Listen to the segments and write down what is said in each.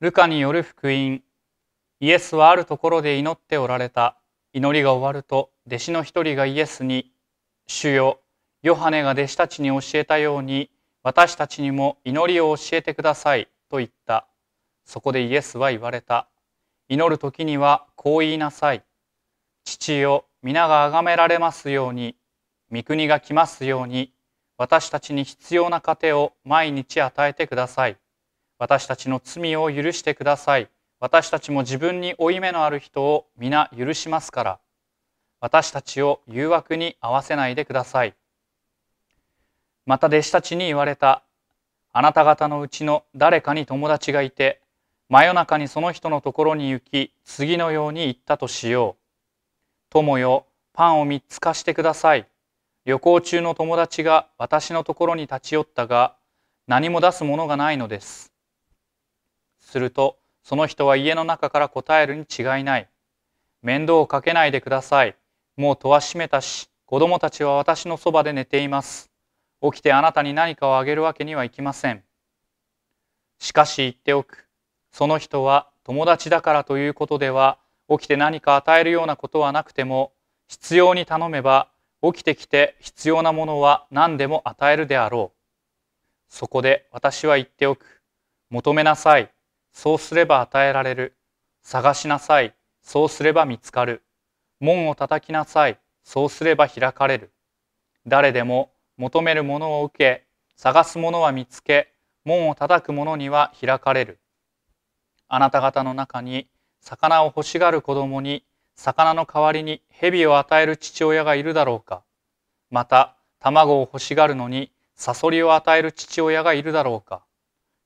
ルカによる福音イエスはあるところで祈っておられた祈りが終わると弟子の一人がイエスに「主よヨハネが弟子たちに教えたように私たちにも祈りを教えてください」と言ったそこでイエスは言われた祈る時にはこう言いなさい父よ皆が崇められますように御国が来ますように私たちに必要な糧を毎日与えてください。私たちの罪を許してください。私たちも自分に負い目のある人を皆許しますから、私たちを誘惑に合わせないでください。また弟子たちに言われた。あなた方のうちの誰かに友達がいて、真夜中にその人のところに行き、次のように言ったとしよう。友よ、パンを三つ貸してください。旅行中の友達が私のところに立ち寄ったが、何も出すものがないのです。すると、その人は家の中から答えるに違いない。面倒をかけないでください。もう戸は閉めたし、子供たちは私のそばで寝ています。起きてあなたに何かをあげるわけにはいきません。しかし言っておく。その人は友達だからということでは、起きて何か与えるようなことはなくても、必要に頼めば、起きてきて必要なものは何でも与えるであろう。そこで私は言っておく。求めなさい。そうすれば与えられる。探しなさい。そうすれば見つかる。門を叩きなさい。そうすれば開かれる。誰でも求めるものを受け、探すものは見つけ、門を叩く者には開かれる。あなた方の中に、魚を欲しがる子供に、魚の代わりに蛇を与える父親がいるだろうか。また、卵を欲しがるのに、サソリを与える父親がいるだろうか。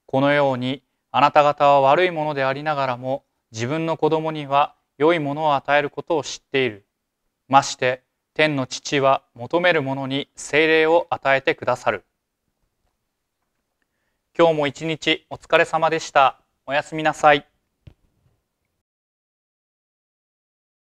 このように、あなた方は悪いものでありながらも自分の子供には良いものを与えることを知っているまして天の父は求める者に精霊を与えてくださる今日も一日お疲れ様でしたおやすみなさい